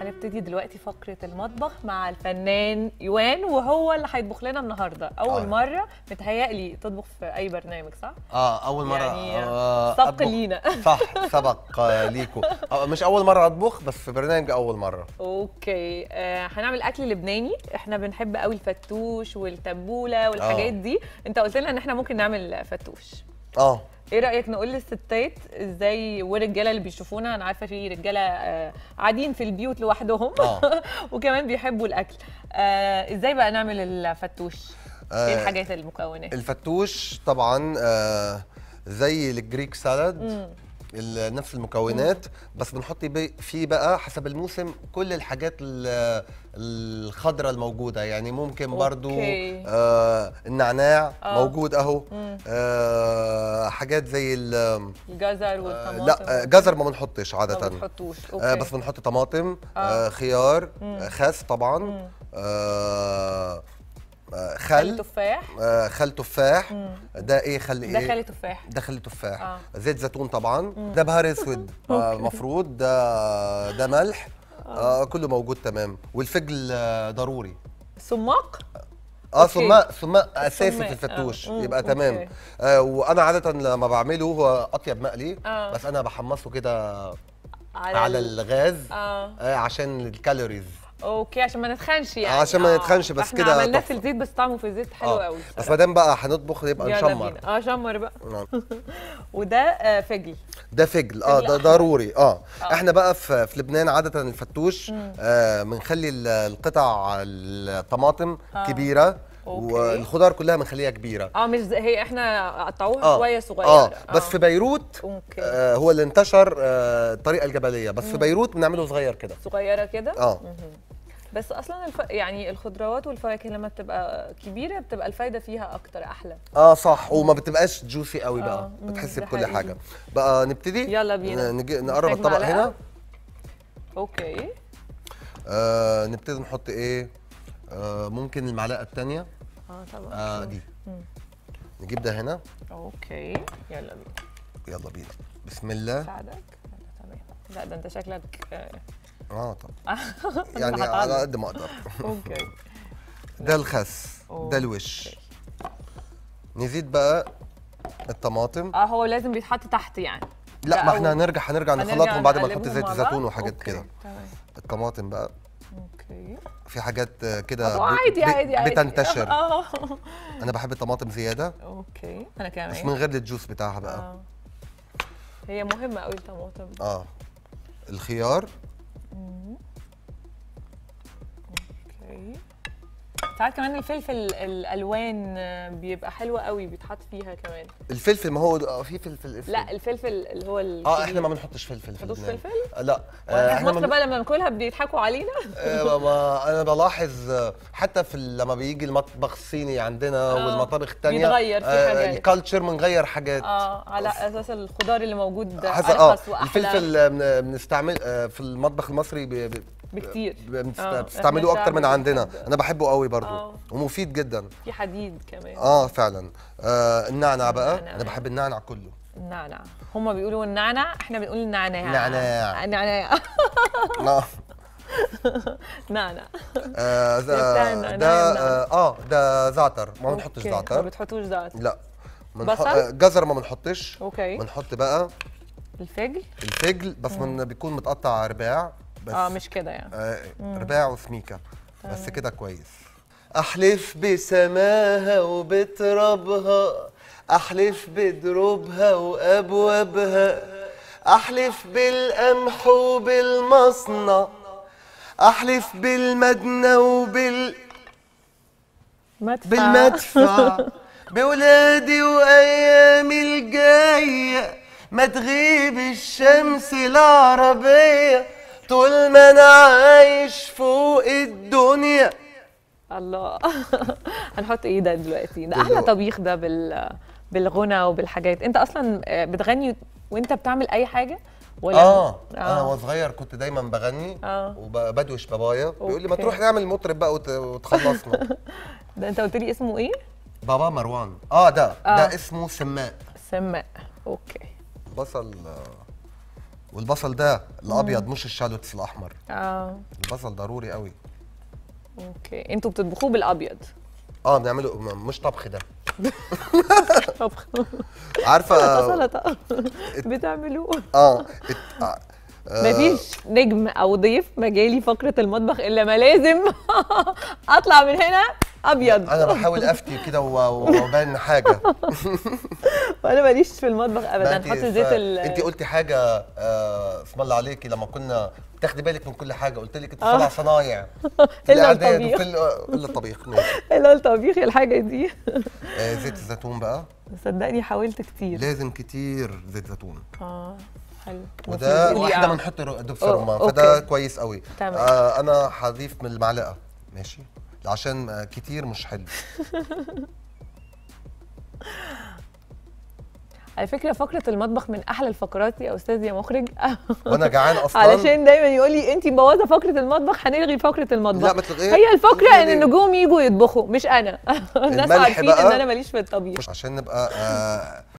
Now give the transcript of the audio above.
هنبتدي دلوقتي فقرة المطبخ مع الفنان يوان وهو اللي هيطبخ لنا النهارده أول آه. مرة متهيألي تطبخ في أي برنامج صح؟ اه أول مرة يعني آه سبق لينا صح سبق آه،, آه مش أول مرة أطبخ بس في برنامج أول مرة أوكي آه هنعمل أكل لبناني احنا بنحب قوي الفتوش والتبولة والحاجات آه. دي أنت قلت لنا إن احنا ممكن نعمل فتوش اه ايه رايك نقول للستات ازاي والرجاله اللي بيشوفونا انا عارفه في رجاله آه، قاعدين في البيوت لوحدهم اه. وكمان بيحبوا الاكل آه، ازاي بقى نعمل الفتوش ايه الحاجات المكونات الفتوش طبعا زي الجريك سالاد نفس المكونات بس بنحط فيه بقى حسب الموسم كل الحاجات الخضراء الموجوده يعني ممكن برضو آه النعناع آه. موجود اهو آه حاجات زي الجزر آه، والطماطم لا آه، جزر ما بنحطش عاده ما آه بس بنحط طماطم آه. آه خيار آه خس طبعا آه خل تفاح آه، خل تفاح ده ايه خل ايه ده خل تفاح ده خل تفاح آه. زيت زيتون طبعا مم. ده بهار اسود آه، مفروض ده ده ملح آه. آه كله موجود تمام والفجل آه، ضروري سماق اه سماق سماق اساسي في الفتوش آه. يبقى تمام آه وانا عاده لما بعمله هو اطيب مقلي آه. بس انا بحمصه كده على, على الغاز آه. آه عشان الكالوريز اوكي عشان ما نتخنش يعني عشان ما آه، نتخنش بس كده احنا عملناه في الزيت بس طعمه في الزيت حلو آه. قوي بس ما دام بقى هنطبخ يبقى نشمر اه شمر بقى نعم. وده آه، فجل ده فجل اه ده ضروري آه. اه احنا بقى في, في لبنان عاده الفتوش بنخلي آه القطع الطماطم آه. كبيره أوكي. والخضار كلها بنخليها كبيره اه مش هي احنا قطعوها آه. شويه صغيره آه. بس آه. في بيروت أوكي. آه هو اللي انتشر آه الطريقه الجبليه بس مم. في بيروت بنعمله صغير كده صغيره كده اه مم. بس اصلا الف... يعني الخضروات والفواكه لما بتبقى كبيره بتبقى الفايده فيها اكتر احلى اه صح وما بتبقاش جوسي قوي بقى آه. بتحسي بكل حقيقي. حاجه بقى نبتدي يلا بينا نجي... نقرب الطبق هنا اوكي آه نبتدي نحط ايه آه ممكن المعلقه الثانيه اه طبعا اه دي مم. نجيب ده هنا اوكي يلا بينا يلا بينا بسم الله ساعدك لا تمام لا ده انت شكلك آه اه طبعا يعني على قد ما اقدر اوكي ده الخس ده الوش نزيد بقى الطماطم اه هو لازم بيتحط تحت يعني لا ما احنا هنرجع هنرجع نخلطهم بعد ما نحط زيت الزيتون وحاجات كده الطماطم بقى اوكي في حاجات كده آه، عادي عادي عادي بتنتشر اه انا بحب الطماطم زياده اوكي انا كمان مش من غير الجوس بتاعها بقى آه. هي مهمه قوي الطماطم اه الخيار Mm -hmm. Okay. ساعات كمان الفلفل الالوان بيبقى حلوة قوي بيتحط فيها كمان الفلفل ما هو آه، في فلفل لا الفلفل اللي هو اه احنا ما بنحطش فلفل في لبنان فلفل؟ لا آه، احنا مصر بقى لما بناكلها بيضحكوا علينا آه، ما انا بلاحظ حتى في لما بيجي المطبخ الصيني عندنا آه والمطابخ الثانيه بيتغير في حاجات الكالتشر بنغير حاجات اه على اساس الخضار اللي موجود ارخص واحلى الفلفل بنستعمل في المطبخ المصري بكتير آه. بتستعملوه اكتر من عندنا انا بحبه قوي برضه آه. ومفيد جدا في حديد كمان اه فعلا آه النعنع بقى النعنع. انا بحب النعنع كله النعنع هم بيقولوا النعنع احنا بنقول النعناع نعناع نعناع نعناع آه, آه، ده ده اه ده زعتر ما بنحطش زعتر ما بتحطوش زعتر لا بصل جزر ما بنحطش اوكي بنحط بقى الفجل الفجل بس من بيكون متقطع ارباع بس اه مش كده يعني آه رباع وسميكه بس كده كويس احلف بسماها وبترابها احلف بدروبها وابوابها احلف بالقمح وبالمصنع احلف بالمدنة وبال مدفع بالمدفع بولادي وايامي الجايه ما تغيب الشمس العربيه طول ما انا عايش فوق الدنيا الله هنحط ايه ده دلوقتي ده إيه احلى طبيخ ده بال بالغنى وبالحاجات انت اصلا بتغني وانت بتعمل اي حاجه ولا آه. اه, آه، انا وصغير كنت دايما بغني آه. وبدوش بابايا بيقول لي ما تروح نعمل مطرب بقى وتخلصنا ده انت قلت لي اسمه ايه بابا مروان اه ده آه. ده اسمه سماء سماء اوكي بصل آه، والبصل ده الابيض مش الشالوتس الاحمر اه البصل ضروري قوي اوكي انتوا بتطبخوه بالابيض اه بنعمله مش طبخ ده طبخ عارفه سلطه بتعملوه آه،, آه،, اه مفيش نجم او ضيف مجالي فقره المطبخ الا ما لازم اطلع من هنا ابيض انا بحاول افتي كده وابان حاجه وانا ماليش في المطبخ ابدا نحط زيت ال انت قلتي حاجه آه، اسم الله عليكي لما كنا تاخدي بالك من كل حاجه قلت لك سبع آه. صنايع الا الاعداد الا الطبيخ الا الطبيخ الحاجه دي آه، زيت الزيتون بقى صدقني حاولت كتير لازم كتير زيت زيتون اه حلو وده واحده بنحط يعني. دبس رمان فده كويس قوي آه انا هضيف من المعلقه ماشي عشان كتير مش حلو على فكره فقره المطبخ من احلى الفقرات يا استاذ يا مخرج وانا جعان اصلا علشان دايما يقول لي انت مبوظه فقره المطبخ هنلغي فقره المطبخ لا ما تلغيها هي الفكره ان النجوم يجوا يجوا يطبخوا مش انا الناس عارفين ان انا ماليش في الطبيخ عشان نبقى آه